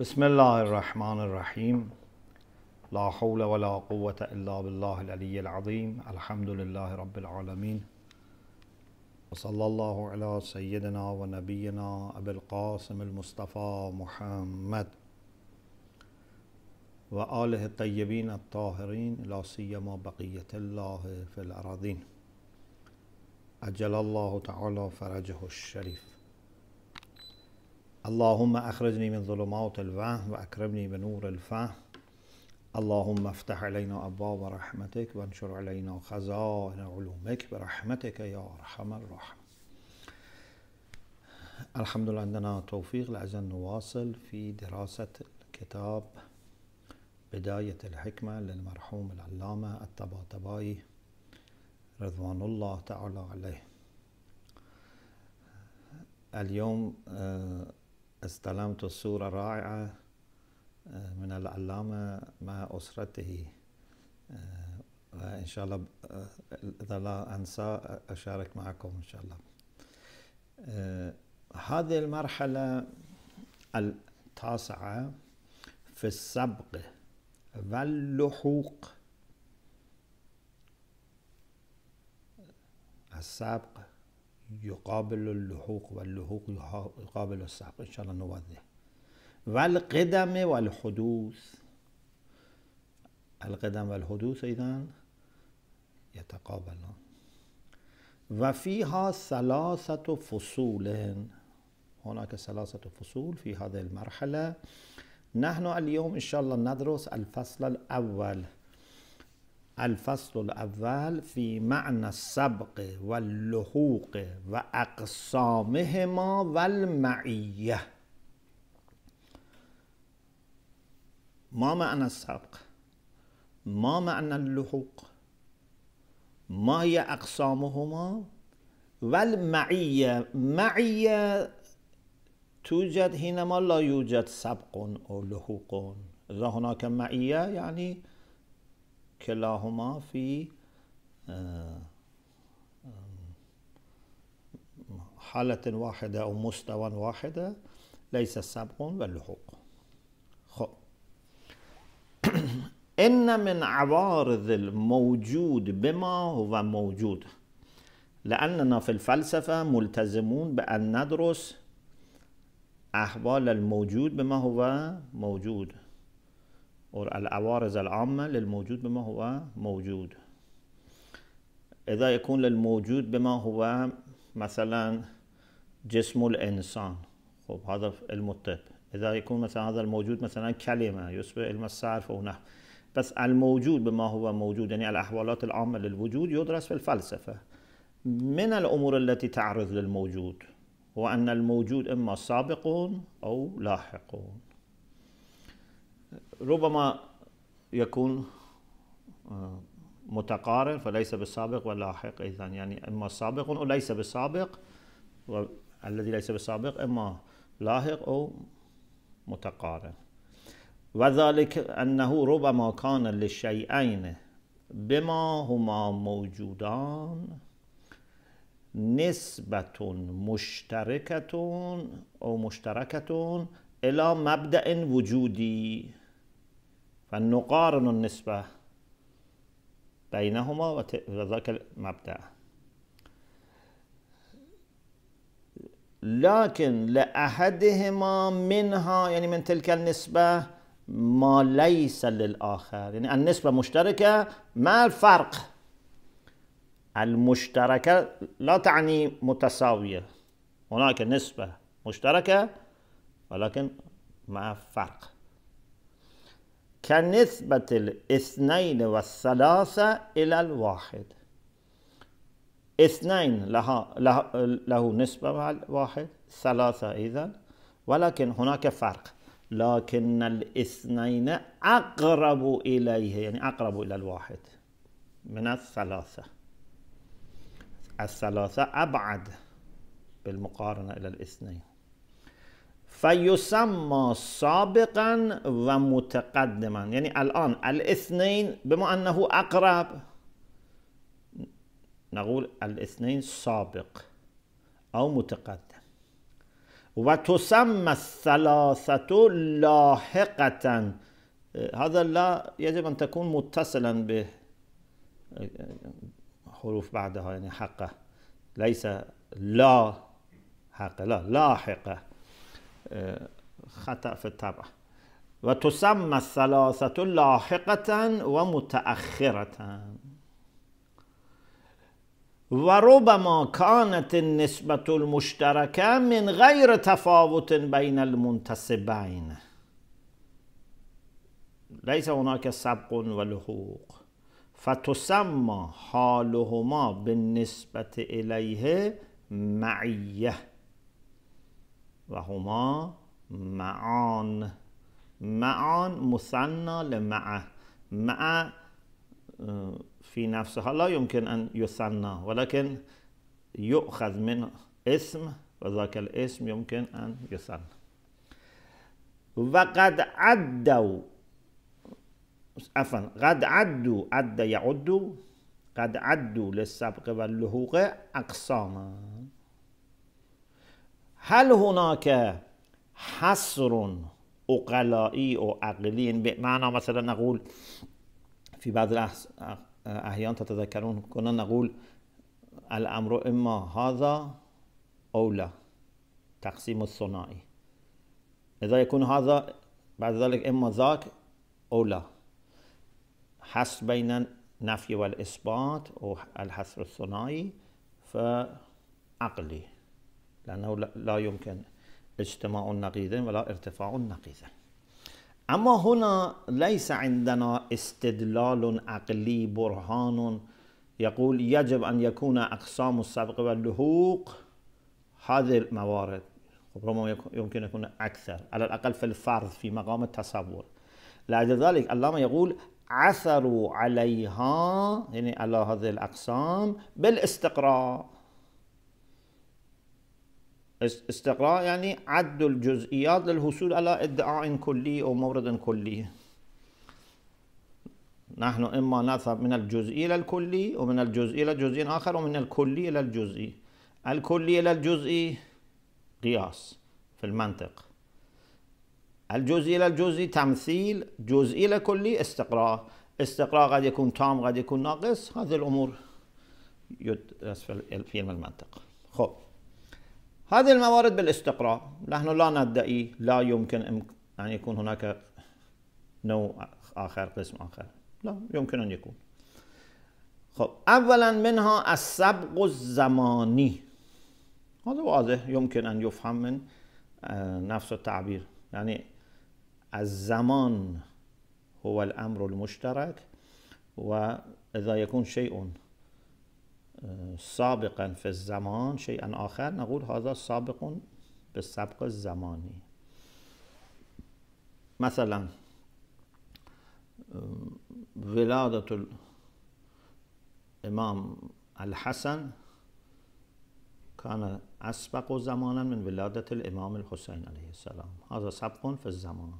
بسم الله الرحمن الرحيم لا حول ولا قوة إلا بالله العلي العظيم الحمد لله رب العالمين وصلى الله على سيدنا ونبينا أبي القاسم المصطفى محمد وآله الطيبين الطاهرين لا سيما بقية الله في الأراضين أجل الله تعالى فرجه الشريف اللهم أخرجني من ظلمات الوهم وأكرمني بنور الفهم اللهم افتح علينا أبواب رحمتك وانشر علينا خزائن علومك برحمتك يا أرحم الراحمين الحمد لله عندنا توفيق لأجل نواصل في دراسة كتاب بداية الحكمة للمرحوم العلامة الطباطبائي رضوان الله تعالى عليه اليوم آه استلمت الصورة الرائعة آه، من العلامة مع أسرته آه، وإن شاء الله آه، إذا لا أنسى أشارك معكم إن شاء الله هذه المرحلة التاسعة في السبق واللحوق السابق يقابل اللحوق واللحوق يقابل السحق إن شاء الله نوضح والقدم والحدوث القدم والحدوث إذا يتقابلان وفيها ثلاثة فصول هناك ثلاثة فصول في هذه المرحلة نحن اليوم إن شاء الله ندرس الفصل الأول الفصل الأول في معنى السبق واللحوق وأقسامهما والمعية ما معنى السبق؟ ما معنى اللحوق؟ ما هي أقسامهما؟ والمعية معية توجد حينما لا يوجد سبق أو لحوق هناك معية يعني كلاهما في آه، حالة واحدة أو مستوى واحدة ليس السبق واللحوق خب إن من عوارض الموجود بما هو موجود لأننا في الفلسفة ملتزمون بأن ندرس أحوال الموجود بما هو موجود العوارض العامة للموجود بما هو موجود إذا يكون للموجود بما هو مثلا جسم الإنسان خب هذا علم الطب إذا يكون مثلا هذا الموجود مثلا كلمة يصبح علم الصرف أو نحو بس الموجود بما هو موجود يعني الأحوالات العامة للوجود يدرس في الفلسفة من الأمور التي تعرض للموجود هو أن الموجود إما سابق أو لاحقون ربما يكون آه، متقارن فليس بالسابق واللاحق اذا يعني اما سابق وليس بالسابق والذي ليس بالسابق اما لاحق او متقارن وذلك انه ربما كان للشيئين بما هما موجودان نسبة مشتركة أو مشتركة إلى مبدأ وجودي فنقارن النسبة بينهما وذاك المبدأ لكن لأحدهما منها يعني من تلك النسبة ما ليس للآخر يعني النسبة مشتركة ما الفرق المشتركة لا تعني متساوية هناك نسبة مشتركة ولكن مع فرق كنسبة الاثنين والثلاثة إلى الواحد اثنين لها له, له نسبة مع الواحد ثلاثة إذا ولكن هناك فرق لكن الاثنين أقرب إليه يعني أقرب إلى الواحد من الثلاثة الثلاثة أبعد بالمقارنة إلى الاثنين فيسمى سابقا ومتقدما يعني الآن الاثنين بما أنه أقرب نقول الاثنين سابق أو متقدم وتسمى الثلاثة لاحقة هذا لا يجب أن تكون متصلا به حروف بعدها يعني حقه ليس لا حقه لا لاحقه خطأ في الطبع وتسمى الثلاثة لاحقة ومتأخرة وربما كانت النسبة المشتركة من غير تفاوت بين المنتسبين ليس هناك سبق ولحوق فتسمى حالهما بالنسبة إليه معيه وهما معان معان مثنى لمع مع اه، في نفسها لا يمكن أن يثنى ولكن يؤخذ من اسم وذاك الاسم يمكن أن يثنى وقد عدوا عفوا قد عدوا عد يعد قد عدوا للسبق واللهوق أقساما هل هناك حصر اقلائي او عقلي بمعنى مثلا نقول في بعض الاحيان تتذكرون كنا نقول الامر اما هذا او لا تقسيم الثنائي اذا يكون هذا بعد ذلك اما ذاك او لا حصر بين النفي والاثبات او الحصر الثنائي فعقلي لأنه لا يمكن اجتماع النقيض ولا ارتفاع النقيض أما هنا ليس عندنا استدلال عقلي برهان يقول يجب أن يكون أقسام السبق واللحوق هذه الموارد ربما يمكن أن يكون أكثر على الأقل في الفرض في مقام التصور لأجل ذلك اللهم يقول عثروا عليها يعني على هذه الأقسام بالاستقراء استقراء يعني عد الجزئيات للحصول على ادعاء كلي أو مورد كلي نحن إما نذهب من الجزئي إلى الكلي ومن الجزئي إلى جزء آخر ومن الكلي إلى الجزئي الكلي إلى الجزئي قياس في المنطق الجزئي إلى الجزئي تمثيل جزئي إلى كلي استقراء استقراء قد يكون تام قد يكون ناقص هذه الأمور يدرس في علم المنطق خب هذه الموارد بالاستقراء نحن لا ندعي لا يمكن أن يكون هناك نوع آخر قسم آخر لا يمكن أن يكون خب أولا منها السبق الزماني هذا واضح يمكن أن يفهم من آه، نفس التعبير يعني الزمان هو الأمر المشترك وإذا يكون شيء سابقا فی الزمان شیئا آخر نقول هذا سابق به سبق زمانی مثلا ولادت امام الحسن كان و زمانا من ولادت الامام الحسین عليه السلام هذا سبق في الزمان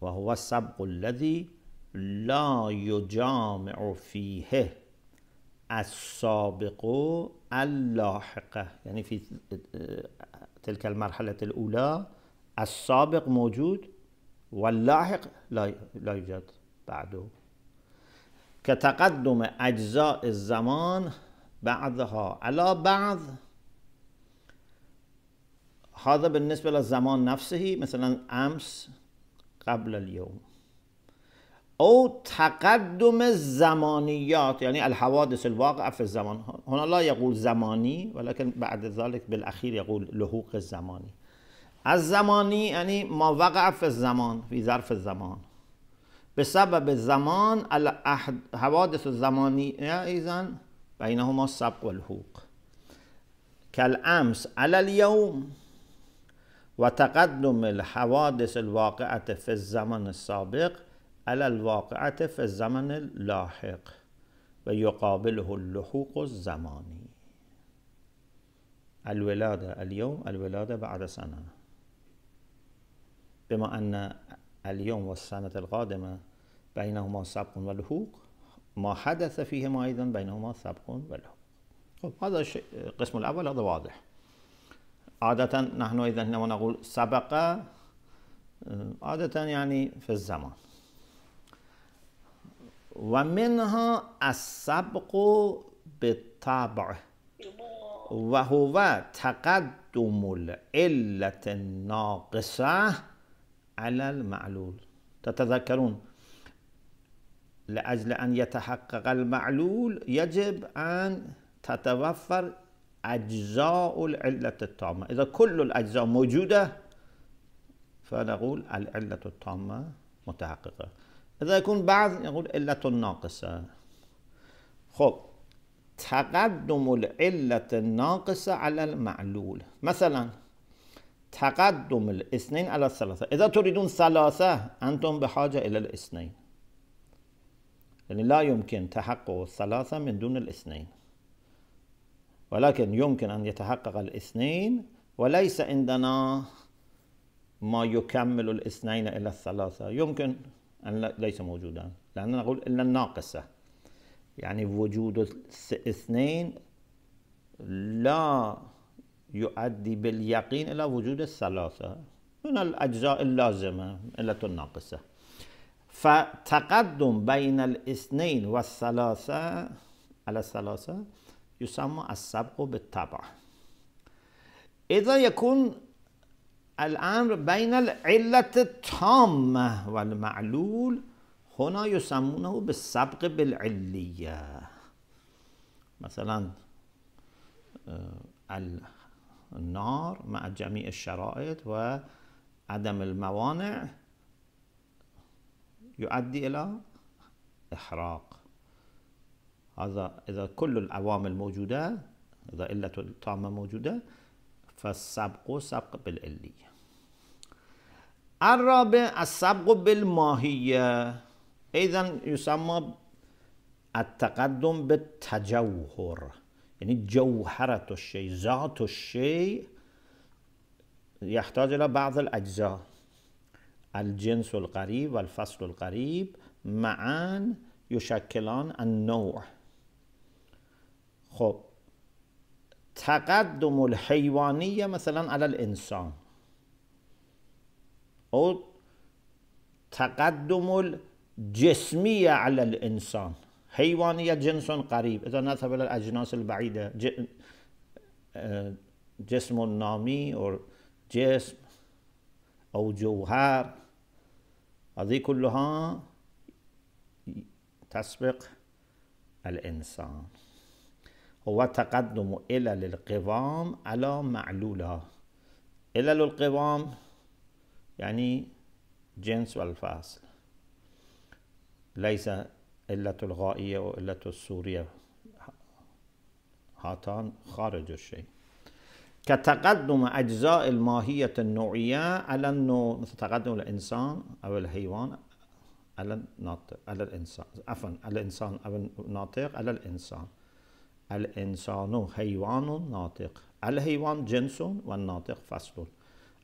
وهو سبق الذي لا يجامع فيه السابق اللاحقة يعني في تلك المرحلة الأولى السابق موجود واللاحق لا لا يوجد بعده كتقدم أجزاء الزمان بعضها على بعض هذا بالنسبة للزمان نفسه مثلا أمس قبل اليوم او تقدم زمانیات یعنی الحوادث الواقع فی الزمان هنا لا يقول زمانی ولكن بعد ذلك بالأخير يقول لحوق از زمانی یعنی ما وقع في الزمان في ظرف الزمان به سبب زمان حوادث الزمانی ایزن بینهما سبق و الحوق كالأمس على اليوم وتقدم الحوادث الواقعة في الزمان السابق على الواقعة في الزمن اللاحق ويقابله اللحوق الزماني الولادة اليوم الولادة بعد سنة بما أن اليوم والسنة القادمة بينهما سبق ولحوق ما حدث فيهما أيضا بينهما سبق ولحوق خب هذا الشيء القسم الأول هذا واضح عادة نحن إذا هنا نقول سبق آه، عادة يعني في الزمان ومنها السبق بالطبع وهو تقدم العلة الناقصة على المعلول تتذكرون لأجل أن يتحقق المعلول يجب أن تتوفر أجزاء العلة التامة إذا كل الأجزاء موجودة فنقول العلة التامة متحققة إذا يكون بعض يقول علة ناقصة خب تقدم العلة الناقصة على المعلول مثلا تقدم الاثنين على الثلاثة إذا تريدون ثلاثة أنتم بحاجة إلى الاثنين يعني لا يمكن تحقق الثلاثة من دون الاثنين ولكن يمكن أن يتحقق الاثنين وليس عندنا ما يكمل الاثنين إلى الثلاثة يمكن أن ليس موجودا لأن نقول إلا الناقصة يعني وجود اثنين لا يؤدي باليقين إلى وجود الثلاثة من الأجزاء اللازمة إلا الناقصة فتقدم بين الاثنين والثلاثة على الثلاثة يسمى السبق بالطبع إذا يكون الأمر بين العلة التامة والمعلول هنا يسمونه بالسبق بالعلية مثلا آه، النار مع جميع الشرائط وعدم الموانع يؤدي إلى إحراق هذا إذا كل العوامل موجودة إذا علة التامة موجودة فالسبق سبق بالعلية الرابع السبق بالماهية أيضا يسمى التقدم بالتجوهر يعني جوهرة الشيء ذات الشيء يحتاج إلى بعض الأجزاء الجنس القريب والفصل القريب معا يشكلان النوع خب تقدم الحيوانية مثلا على الإنسان أو تقدم الجسمية على الإنسان حيوانية جنس قريب إذا نذهب إلى الأجناس البعيدة آه، جسم نامي أو جسم أو جوهر هذه كلها تسبق الإنسان هو تقدم إلى القوام على معلولها إلى القوام يعني جنس والفاصل ليس إلة الغائية وإلة السورية هاتان خارج الشيء كتقدم أجزاء الماهية النوعية على النوع مثل تقدم الإنسان أو الحيوان على الناطق على الإنسان عفوا على الإنسان أو الناطق على الإنسان الإنسان حيوان ناطق الحيوان جنس والناطق فصل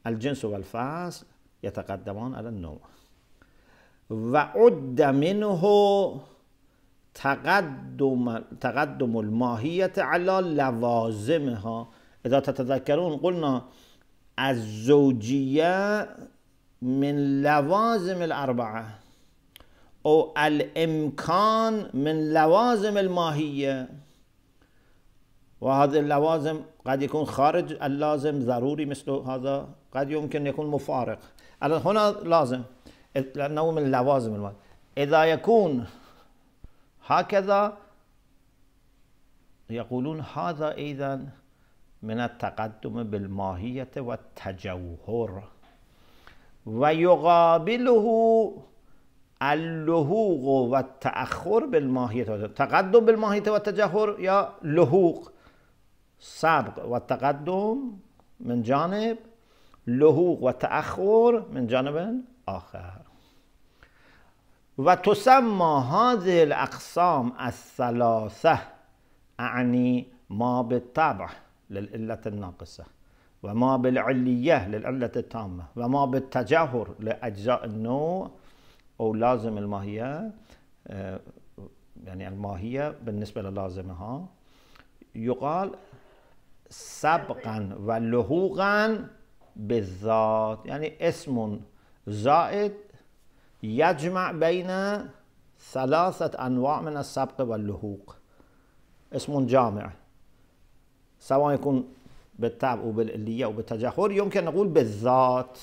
الجنس والفصل يتقدمون على النوم وعد منه تقدم تقدم الماهية على لوازمها إذا تتذكرون قلنا الزوجية من لوازم الأربعة أو الإمكان من لوازم الماهية وهذه اللوازم قد يكون خارج اللازم ضروري مثل هذا قد يمكن يكون مفارق هنا لازم لأنه من اللوازم المال إذا يكون هكذا يقولون هذا إذا من التقدم بالماهية والتجوهر ويقابله اللهوغ والتأخر بالماهية تقدم بالماهية والتجهر يا لهوغ سابق والتقدم من جانب لهوق وتأخر من جانب آخر و تسمى هذه الأقسام الثلاثة أعني ما بالطبع للعلة الناقصة وما بالعلية للعلة التامة وما بالتجاهر لأجزاء النوع أو لازم الماهية آه، يعني الماهية بالنسبة للازمها يقال سبقا ولهوغا بالذات يعني اسم زائد يجمع بين ثلاثة أنواع من السبق واللحوق اسم جامع سواء يكون بالتعب أو بالإلية أو بالتجهر يمكن نقول بالذات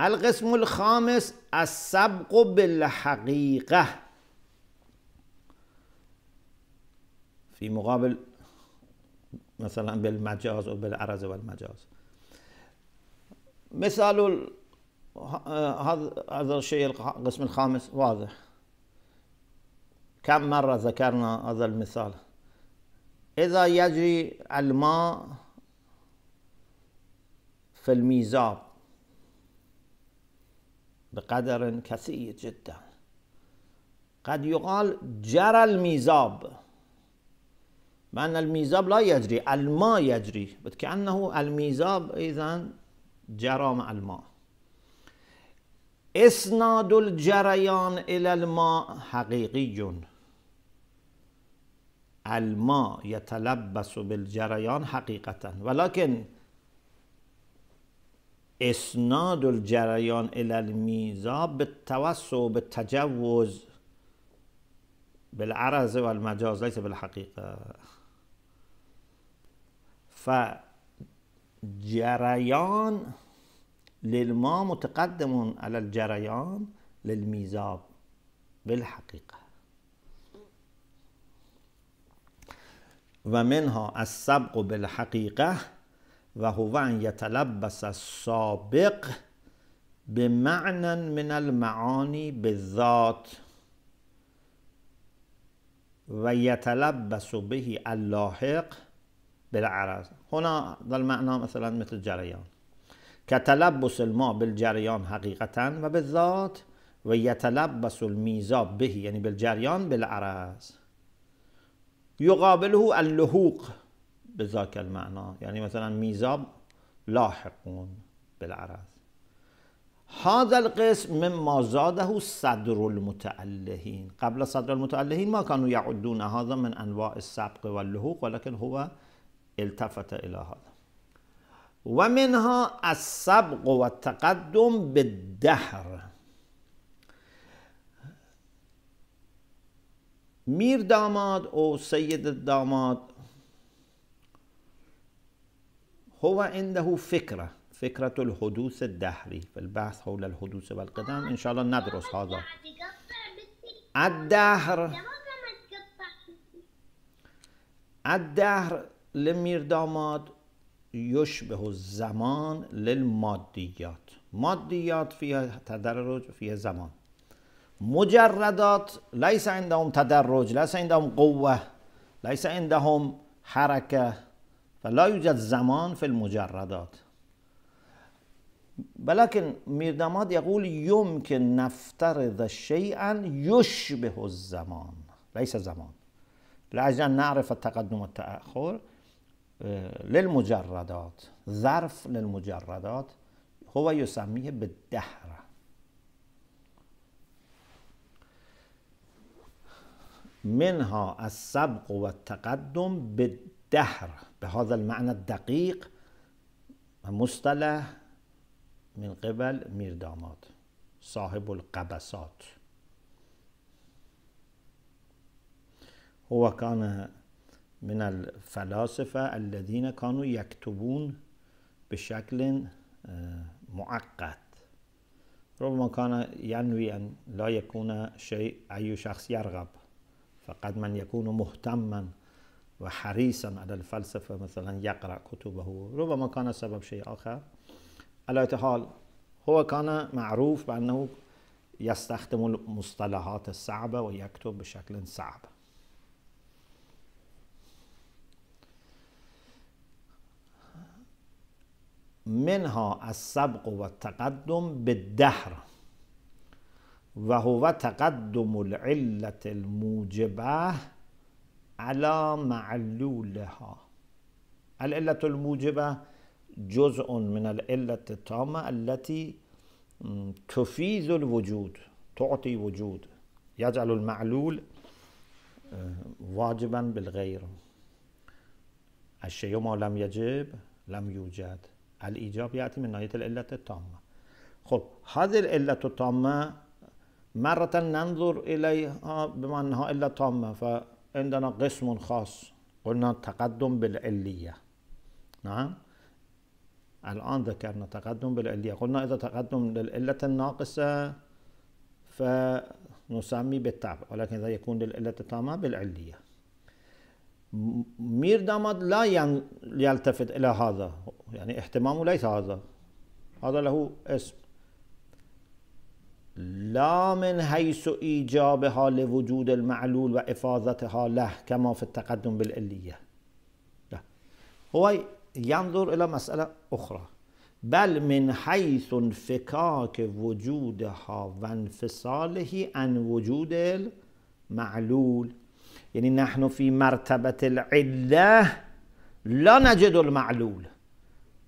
القسم الخامس السبق بالحقيقة في مقابل مثلا بالمجاز وبالعرز والمجاز مثال هذا هذا الشيء القسم الخامس واضح كم مرة ذكرنا هذا المثال إذا يجري الماء في الميزاب بقدر كثير جدا قد يقال جرى الميزاب مع أن الميزاب لا يجري الماء يجري كأنه الميزاب إذا جرى مع الماء إسناد الجريان إلى الماء حقيقي الماء يتلبس بالجريان حقيقة ولكن إسناد الجريان إلى الميزاب بالتوسع بالتجوز بالعرز والمجاز ليس بالحقيقة ف جریان للما متقدم على الجريان للميزاب بالحقيقة ومنها السبق بالحقيقة وهو أن يتلبس السابق بمعنى من المعاني بالذات ويتلبس به اللاحق بالعرض هنا در معنا مثلا مثل جریان کتلبس الماء بالجریان حقیقتا و به ذات و یتلبس المیزاب بهی یعنی بالجریان بالعرض یقابله اللهوق. به ذاک المعنا یعنی مثلا میزاب لاحقون بالعرض هذا القسم مما زاده صدر المتألهين قبل صدر المتألهين ما كانوا يعدون هذا من أنواع السبق واللهوق ولكن هو التفت إلى هذا ومنها السبق والتقدم بالدهر مير داماد أو سيد الداماد هو عنده فكرة فكرة الحدوث الدهري في البحث حول الحدوث والقدم إن شاء الله ندرس هذا الدهر الدهر لمیرداماد یشبه زمان للمادیات مادیات فی تدرج فی زمان مجردات لیس عندهم تدرج لیس عندهم قوه، لیس عندهم حرکه فلا یوجد زمان فی المجردات ولکن میرداماد يقول يمكن نفترض شيئا يشبه الزمان ليس زمان لعجل نعرف التقدم تأخر للمجردات ظرف للمجردات هو يسميه بالدهرة منها السبق والتقدم بالدهر بهذا المعنى الدقيق مصطلح من قبل ميردامات صاحب القبسات هو كان من الفلاسفة الذين كانوا يكتبون بشكل آه، معقد ربما كان ينوي أن لا يكون شيء أي شخص يرغب فقد من يكون مهتما وحريصا على الفلسفة مثلا يقرأ كتبه ربما كان سبب شيء آخر على حال هو كان معروف بأنه يستخدم المصطلحات الصعبة ويكتب بشكل صعب منها از سبق و تقدم به دهر و هو تقدم العلت الموجبه على معلولها العلت الموجبه جزء من العلت التامه التي تفیز الوجود تعطی وجود یجعل المعلول واجبا بالغیر الشیء ما لم یجب لم یوجد. الإيجاب يأتي من نهاية العلة التامة خب هذه العلة التامة مرة ننظر إليها بما أنها إلا تامة فعندنا قسم خاص قلنا تقدم بالعلية نعم الآن ذكرنا تقدم بالعلية قلنا إذا تقدم للعلة الناقصة فنسمي بالتعب ولكن إذا يكون للعلة التامة بالعلية مير داماد لا يلتفت إلى هذا يعني اهتمامه ليس هذا هذا له اسم لا من حيث إيجابها لوجود المعلول وإفاظتها له كما في التقدم بالإلية لا. هو ينظر إلى مسألة أخرى بل من حيث انفكاك وجودها وانفصاله عن وجود المعلول يعني نحن في مرتبة العلة لا نجد المعلول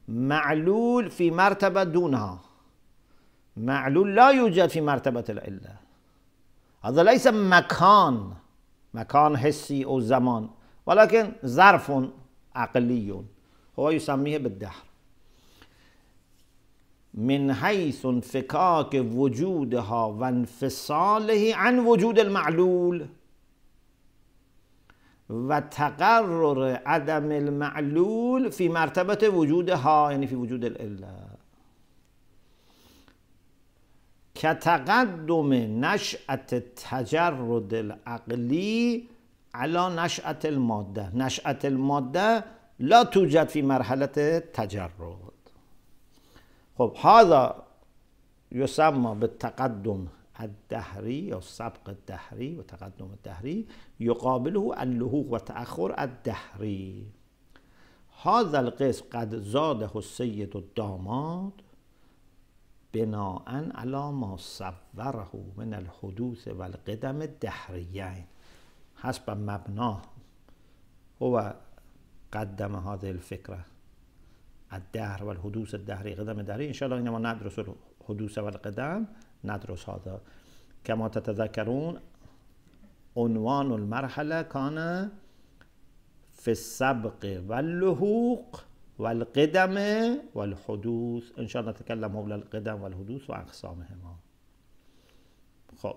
معلول في مرتبة دونها معلول لا يوجد في مرتبة العلة هذا ليس مكان مكان حسي أو زمان ولكن ظرف عقلي هو يسميه بالدهر من حيث انفكاك وجودها وانفصاله عن وجود المعلول و تقرر عدم المعلول فی مرتبه وجودها یعنی فی وجود الاله که تقدم نشأت تجرد العقلی علی نشأت الماده نشأت الماده لا توجد فی مرحله تجرد خب هذا یسمی به تقدم الدهری یا سبق دهری و تقدم دهری یقابله اللهوق و تأخر الدهری هذا القس قد زاد حسید و داماد بناعا علا ما صوره من الحدوث و القدم حسب مبناه هو قدم هذه فکره الدهر والحدوث الدهري قدم الدهري انشاءالله شاء الله انما ندرس الحدوث والقدم ندرس هذا كما تتذكرون عنوان المرحله كان في السبق واللهوق والقدم والحدوث و شاء الله نتكلم حول القدم والحدوث وأقسامهما خب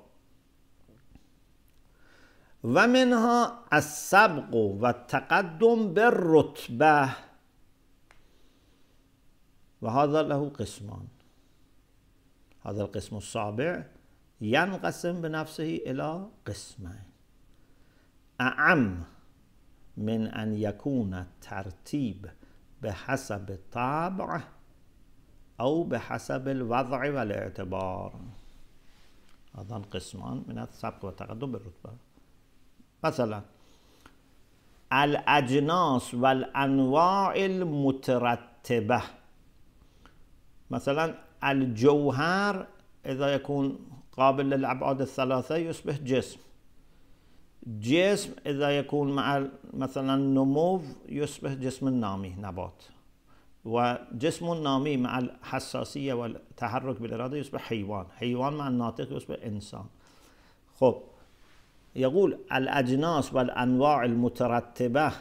و منها السبق و تقدم به رتبه و له قسمان هذا القسم السابع ينقسم بنفسه إلى قسمين أعم من أن يكون الترتيب بحسب الطابع أو بحسب الوضع والاعتبار هذا قسمان من السبق والتقدم بالرتبة مثلا الأجناس والأنواع المترتبة مثلا الجوهر إذا يكون قابل للأبعاد الثلاثة يصبح جسم جسم إذا يكون مع مثلا النمو يصبح جسم نامي نبات وجسم نامي مع الحساسية والتحرك بالإرادة يصبح حيوان حيوان مع الناطق يصبح إنسان خب يقول الأجناس والأنواع المترتبة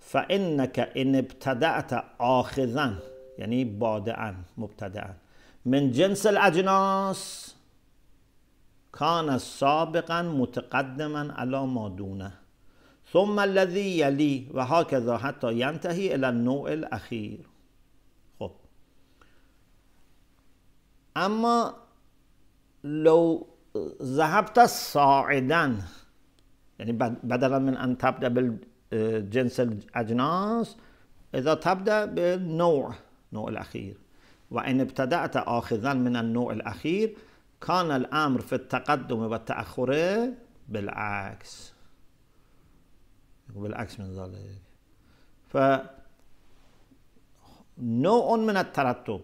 فإنك إن ابتدأت آخذا يعني بادئا مبتدئا من جنس الاجناس کان سابقا متقدما علی ما دونه ثم الذی یلی و هاکذا حتی ینتهی الی النوع الاخیر خب اما لو ذهبت صاعدا یعنی بدلا من ان تبدا بالجنس الاجناس اذا تبدا بالنوع نوع الاخیر وإن ابتدأت آخذا من النوع الأخير كان الأمر في التقدم والتأخر بالعكس بالعكس من ذلك ف نوع من الترتب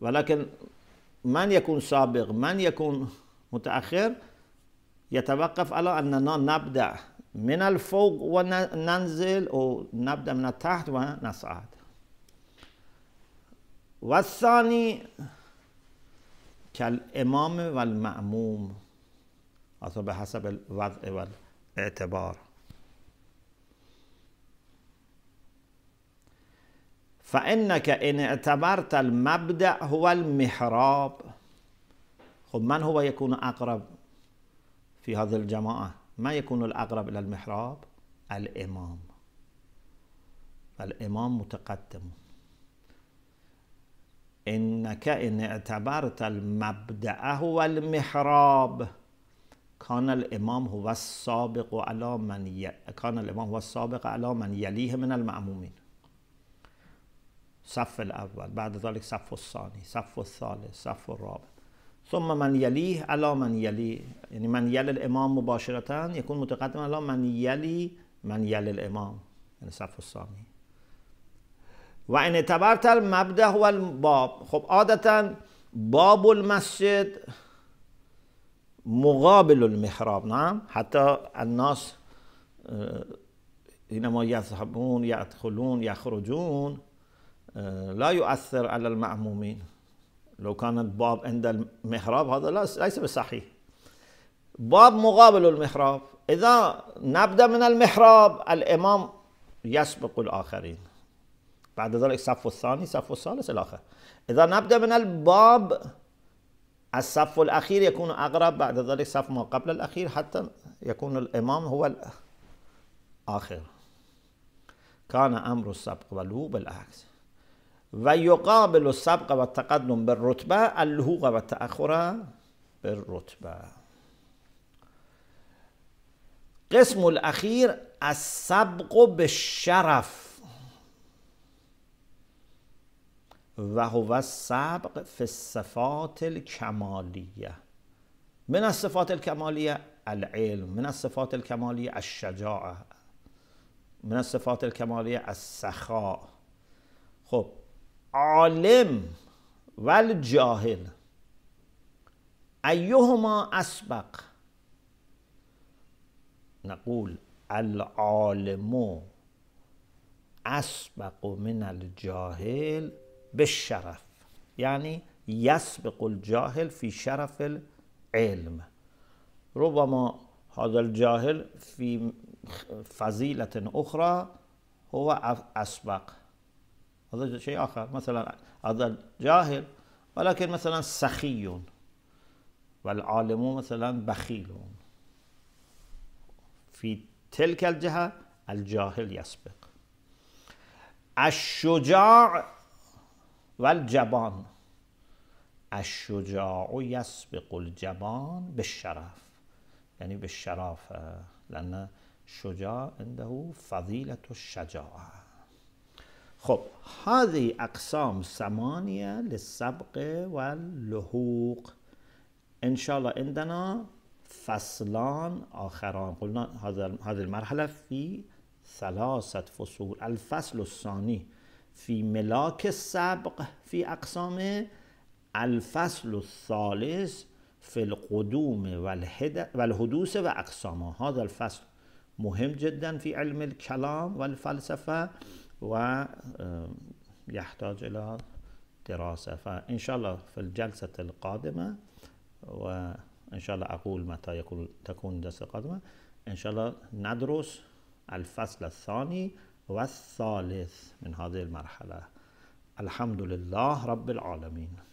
ولكن من يكون سابق من يكون متأخر يتوقف على أننا نبدأ من الفوق وننزل أو نبدأ من التحت ونصعد والثاني كالإمام والمأموم هذا بحسب الوضع والاعتبار فإنك إن اعتبرت المبدأ هو المحراب خب من هو يكون أقرب في هذه الجماعة ما يكون الأقرب إلى المحراب الإمام فالإمام متقدم انك ان اعتبرت المبدع هو المحراب كان الامام هو السابق على من ي... كان الامام هو السابق على من يليه من المأمومين صف الاول بعد ذلك صف الثاني صف الثالث صف الرابع ثم من يليه على من يليه يعني یعنی من يلي الامام مباشره يكون متقدم على من يلي من يلي الامام يعني یعنی صف الثانی و این اعتبرت المبدا هو الباب خب عادتا باب المسجد مقابل المحراب نعم حتى الناس حينما آه، يذهبون يدخلون يخرجون آه، لا يؤثر على المأمومين لو كان الباب عند المحراب هذا ليس بصحيح باب مقابل المحراب إذا نبدأ من المحراب الإمام يسبق الآخرين بعد ذلك صف الثاني صف الثالث إلى إذا نبدأ من الباب الصف الأخير يكون أقرب بعد ذلك صف ما قبل الأخير حتى يكون الإمام هو الآخر كان أمر السبق ولو بالعكس ويقابل السبق والتقدم بالرتبة اللهوغ والتأخر بالرتبة قسم الأخير السبق بالشرف و هو سبق فی الصفات الکمالیه من الصفات العلم من الصفات الکمالیه الشجاعه من الصفات الکمالیه السخاء خب عالم و جاهل ایهما اسبق نقول العالم اسبق من الجاهل بالشرف يعني يسبق الجاهل في شرف العلم ربما هذا الجاهل في فضيلة أخرى هو أسبق هذا شيء آخر مثلا هذا جاهل ولكن مثلا سخي والعالم مثلا بخيل في تلك الجهة الجاهل يسبق الشجاع الجبان الشجاع یسبق الجبان به شرف یعنی به لان شجاع عنده فضیلت شجاع خب هذه اقسام ثمانيه للسبق واللحوق ان شاء الله عندنا فصلان آخران قلنا هذه المرحله في ثلاثه فصول الفصل الثاني في ملاك السبق في أقسامه الفصل الثالث في القدوم والحدوث وأقسامه هذا الفصل مهم جدا في علم الكلام والفلسفة ويحتاج إلى دراسة فإن شاء الله في الجلسة القادمة وإن شاء الله أقول متى يكون تكون الجلسة القادمة إن شاء الله ندرس الفصل الثاني والثالث من هذه المرحلة الحمد لله رب العالمين